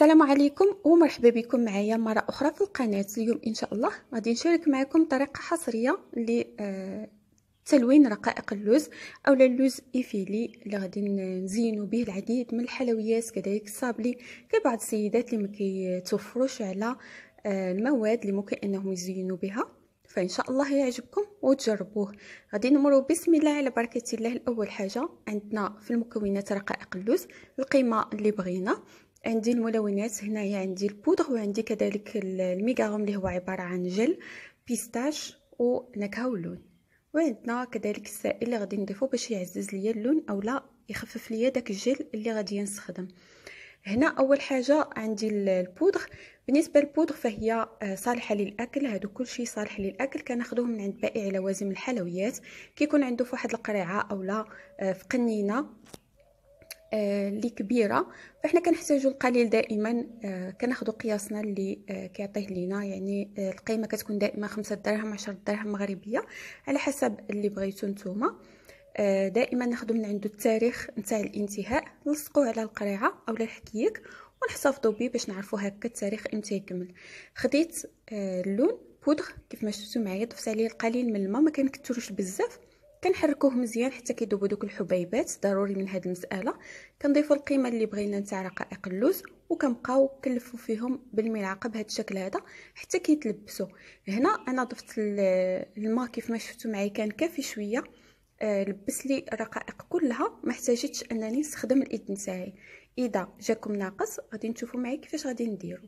السلام عليكم ومرحبا بكم معايا مرة أخرى في القناة اليوم إن شاء الله غادي نشارك معكم طريقة حصرية لتلوين آه، رقائق اللوز أو اللوز إيفيلي اللي غادي نزينو به العديد من الحلويات كذلك الصابلي كبعض السيدات اللي مكيتوفروش على آه، المواد اللي ممكن أنهم يزينوا بها فان شاء الله يعجبكم وتجربوه غادي نمروا بسم الله على بركه الله الاول حاجه عندنا في المكونات رقائق اللوز القيمه اللي بغينا عندي الملونات هنايا عندي البودغ وعندي كذلك الميغاروم اللي هو عباره عن جل بيستاش ونكهه واللون وعندنا كذلك السائل اللي غادي نضيفو باش يعزز ليا اللون اولا يخفف ليا داك الجل اللي غادي نستخدم هنا اول حاجه عندي البودغ بالنسبه للبودغ فهي آه، صالحه للاكل هادو كلشي صالح للاكل كناخذوه من عند بائع لوازم الحلويات كيكون عنده فواحد القريعه اولا آه، في قنينه اللي آه، كبيره فاحنا كنحتاجوا القليل دائما آه، كناخذوا قياسنا اللي آه، كيعطيه لينا يعني القيمه كتكون دائما خمسة دراهم عشر دراهم مغربيه على حسب اللي بغيتو نتوما دائما ناخذوا من عنده التاريخ نتاع الانتهاء نلصقوه على القريعه اولا الحكيك ونحتفظوا به باش نعرفوا هكا التاريخ امتى يكمل خديت اللون بودغ كيف ما شفتوا معايا ضفت عليه القليل من الماء ما كنكثروش بزاف كنحركوه مزيان حتى كيذوبوا دوك الحبيبات ضروري من هاد المساله كنضيفوا القيمه اللي بغينا نتاع رقائق اللوز وكنبقاو كنلفوا فيهم بالملعقه بهذا الشكل هذا حتى كيتلبسوا هنا انا ضفت الماء كيف ما شفتوا معايا كان كافي شويه آه، لبس لي الرقائق كلها ما احتاجتش انني نستخدم الايد نتاعي اذا جاكم ناقص غادي نشوفو معايا كيفاش غادي نديرو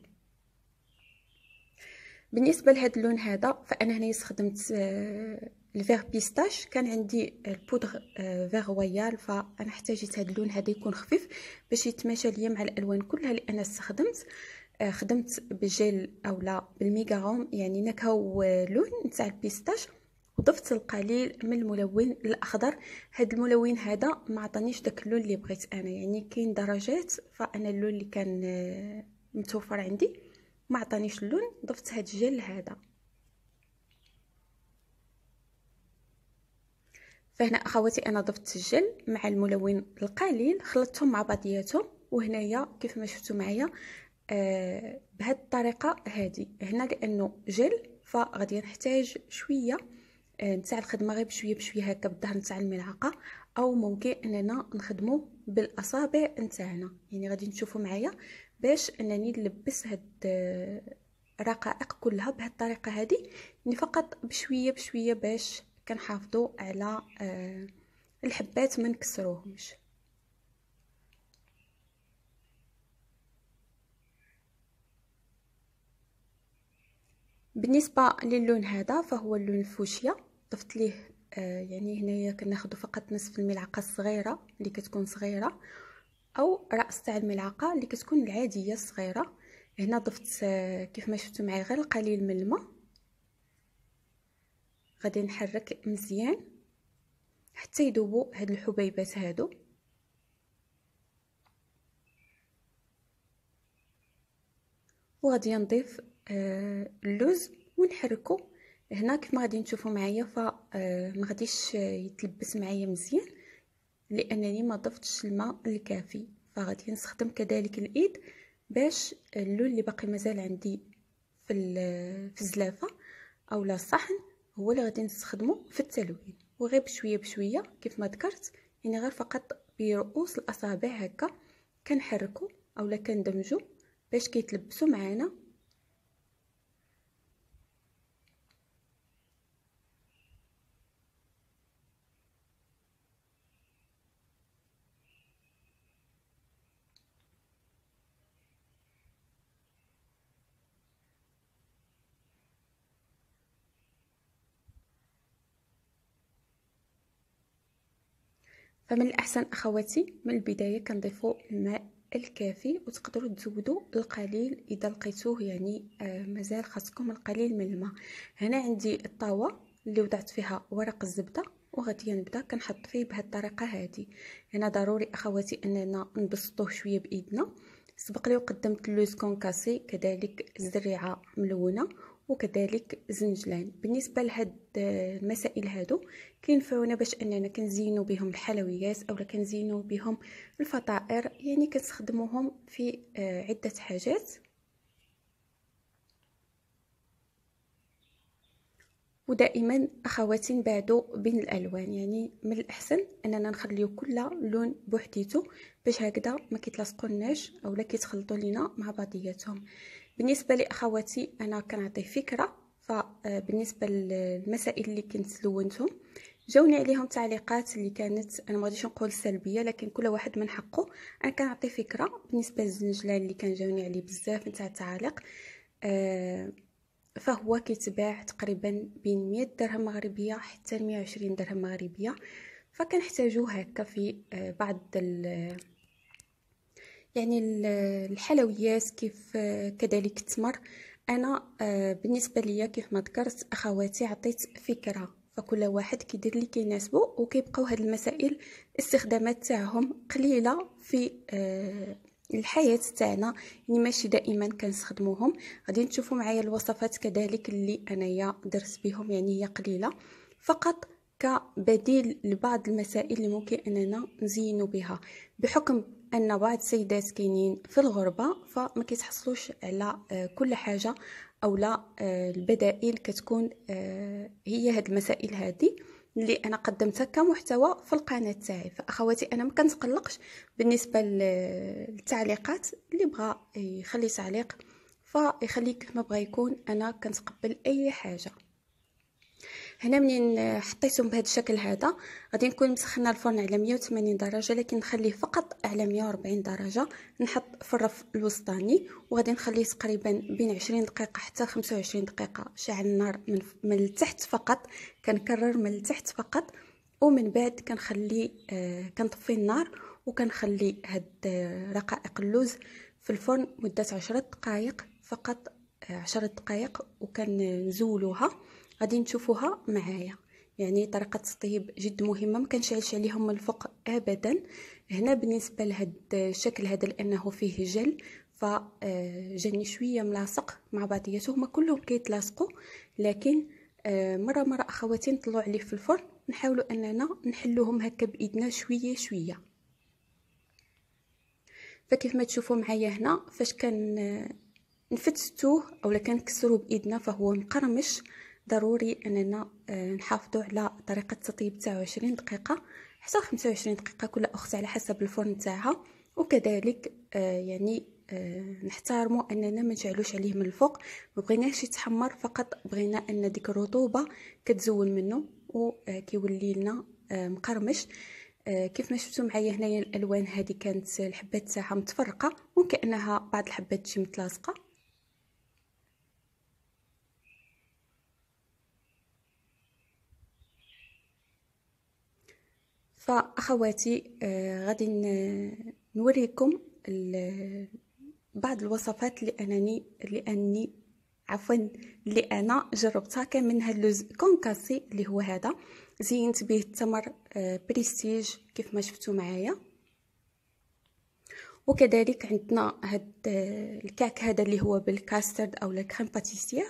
بالنسبه لهذا اللون هذا فانا هنا استخدمت آه، الفيغ بيستاش كان عندي البودغ فيغ آه، رويال فانا احتاجت هذا اللون هذا يكون خفيف باش يتماشى ليا مع الالوان كلها انا استخدمت آه، خدمت بجيل اولا بالميغاغوم يعني نكهه آه، ولون نتاع البيستاش وضفت القليل من الملون الاخضر هاد الملون هذا ما عطانيش داك اللون اللي بغيت انا يعني كاين درجات فانا اللون اللي كان متوفر عندي ما عطانيش اللون ضفت هاد الجل هذا فهنا اخواتي انا ضفت الجل مع الملون القليل خلطتهم مع بعضياتهم وهنايا كيف ما شفتوا معايا آه بهاد الطريقه هذه هنا لانه جل فغادي نحتاج شويه آه، نتاع الخدمه غير بشويه بشويه هكا بالظهر نتاع الملعقه او ممكن اننا نخدمو بالاصابع نتاعنا يعني غادي نشوفوا معايا باش انني نلبس هاد الرقائق آه، كلها بهاد الطريقه هذه يعني فقط بشويه بشويه باش كنحافظوا على آه، الحبات ما نكسروهمش بالنسبه للون هذا فهو اللون الفوشيا ضفت ليه آه، يعني هنايا كناخذ فقط نصف الملعقه الصغيره اللي كتكون صغيره او راس تاع الملعقه اللي كتكون العاديه الصغيره هنا ضفت آه، كيف ما شفتوا معايا غير القليل من الماء غادي نحرك مزيان حتى يذوبوا هاد الحبيبات هادو وغادي نضيف آه، اللوز ونحركو هنا كيف ما غادي نشوفوا معايا فما آه، غاديش يتلبس معايا مزيان لانني ما ضفتش الماء الكافي فغادي نستخدم كذلك الايد باش اللون اللي باقي مازال عندي في آه، في الزلافه او الصحن هو اللي غادي نستخدمه في التلوين وغير بشويه بشويه كيف ما ذكرت يعني غير فقط برؤوس الاصابع هكا كنحركو اولا كندمجو باش كيتلبسوا معانا فمن الأحسن أخواتي من البداية كنضيفو الماء الكافي وتقدروا تزودوا القليل اذا لقيتوه يعني آه، مازال خاصكم القليل من الماء هنا عندي الطاوه اللي وضعت فيها ورق الزبده وغادي نبدا كنحط فيه بهذه الطريقه هذه هنا ضروري اخواتي اننا نبسطوه شويه بايدنا سبق لي وقدمت اللوز كونكاسي كذلك الزريعه ملونه وكذلك زنجلان بالنسبه لهاد المسائل هادو كينفعونا باش اننا كنزينو بهم الحلويات اولا كنزينو بهم الفطائر يعني كنستخدموهم في آه، عده حاجات ودائما اخواتي نبعدو بين الالوان يعني من الاحسن اننا نخليو كل لون بوحديتو باش هكذا ما كيتلاصقوناش اولا كيتخلطوا لينا مع بعضياتهم بالنسبه لاخواتي انا كنعطي فكره فبالنسبه آه، للمسائل اللي كنت لونتهم جاوني عليهم تعليقات اللي كانت انا ما غاديش نقول سلبيه لكن كل واحد من حقه انا كنعطي فكره بالنسبه للزنجلان اللي كان جاوني عليه بزاف نتاع التعاليق آه فهو كيتباع تقريبا بين 100 درهم مغربيه حتى 120 درهم مغربيه فكنحتاجوه هكا في آه، بعض يعني الحلويات كيف كذلك التمر انا آه، بالنسبه ليا كيف ما ذكرت اخواتي عطيت فكره فكل واحد كيدير اللي كيناسبو وكيبقاو هاد المسائل استخدامات تاعهم قليله في آه، الحياه تاعنا يعني ماشي دائما كنستخدموهم غادي تشوفوا معايا الوصفات كذلك اللي انايا درت بهم يعني هي قليله فقط كبديل لبعض المسائل اللي ممكن اننا نزينو بها بحكم ان بعض السيدات كاينين في الغربه فما كيتحصلوش على آه، كل حاجه اولا آه، البدائل كتكون آه، هي هاد المسائل هذه اللي انا قدمتها كمحتوى في القناه تاعي فاخواتي انا ما كنتقلقش بالنسبه للتعليقات اللي بغى يخلي تعليق فيخليك ما بغى يكون انا كنتقبل اي حاجه هنا منين حطيتهم بهذا الشكل هذا غادي نكون مسخنا الفرن على 180 درجه لكن نخليه فقط على 140 درجه نحط في الرف الوسطاني وغادي نخليه تقريبا بين 20 دقيقه حتى 25 دقيقه شعل النار من, من التحت فقط كنكرر من التحت فقط ومن بعد كنخلي آه كنطفي النار وكنخلي هاد آه، رقائق اللوز في الفرن مده 10 دقائق فقط 10 آه، دقائق وكنزولوها غادي نشوفوها معايا يعني طريقه التطيب جد مهمه ما كنشعلش عليهم من الفوق ابدا هنا بالنسبه لهاد الشكل هذا لانه فيه جل فجاني آه، شويه ملاصق مع بعضياته هما كلهم كيتلاصقوا لكن آه، مره مره اخواتي نطلعوا عليه في الفرن نحاولوا اننا نحلوهم هكا بايدنا شويه شويه فكيف ما تشوفوا معايا هنا فاش كان آه، نفتتوه اولا كنكسروه بايدنا فهو مقرمش ضروري اننا آه، نحافظوا على طريقه التطيب تاعو 20 دقيقه حتى 25 دقيقه كل اخت على حسب الفرن تاعها وكذلك آه، يعني آه، نحتارمو اننا ما نجعلوش عليه من الفوق ما بغيناش يتحمر فقط بغينا ان ديك الرطوبه كتزول منه وكيولي لنا مقرمش كيف ما شفتوا معايا هنايا الالوان هذه كانت الحبات تاعها متفرقه ممكن انها بعض الحبات تجي متلاصقه فاخواتي آه، غادي نوريكم بعض الوصفات اللي انني لاني عفوا اللي انا جربتها كان هاد اللوز كونكاسي اللي هو هذا زينت به التمر آه، بريستيج كيف ما شفتوا معايا وكذلك عندنا هاد آه، الكعك هذا اللي هو بالكاسترد او الكريم باتيسير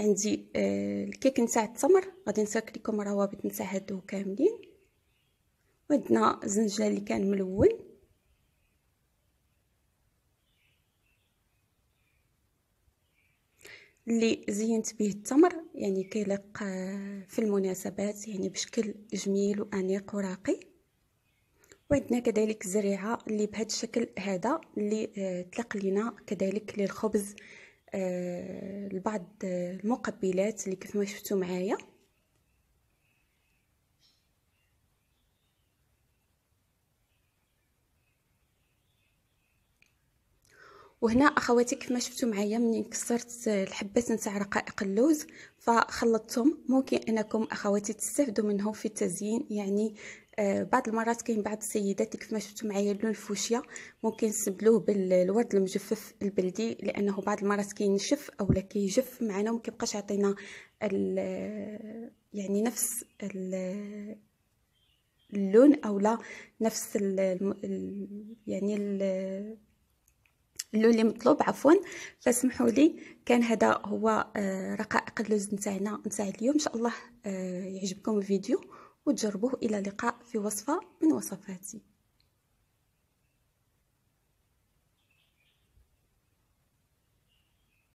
عندي الكيك نتاع التمر غادي نسكر لكم روابط نتاع هادو كاملين وعندنا زنجلة اللي كان ملون اللي زينت به التمر يعني كيلق آه، في المناسبات يعني بشكل جميل وانيق وراقي وعندنا كذلك الزريعه اللي بهذا الشكل هذا اللي آه، تلق لنا كذلك للخبز البعض آه، المقبلات اللي كيف ما شفتوا معايا وهنا اخواتي ما شفتوا معايا مني كسرت الحبات نتاع رقائق اللوز فخلطتهم ممكن انكم اخواتي تستفدوا منهم في التزيين يعني آه بعض المرات كاين بعض السيدات ما شفتوا معايا اللون الفوشيا ممكن نسبلوه بالورد المجفف البلدي لانه بعض المرات كينشف اولا كيجف معنا وما كيبقاش يعطينا يعني نفس اللون او لا نفس الـ يعني الـ لي مطلوب عفوا فسمحوا لي كان هذا هو آه، رقائق اللوز نتاعنا نتاع اليوم ان شاء الله آه، يعجبكم الفيديو وتجربوه الى لقاء في وصفه من وصفاتي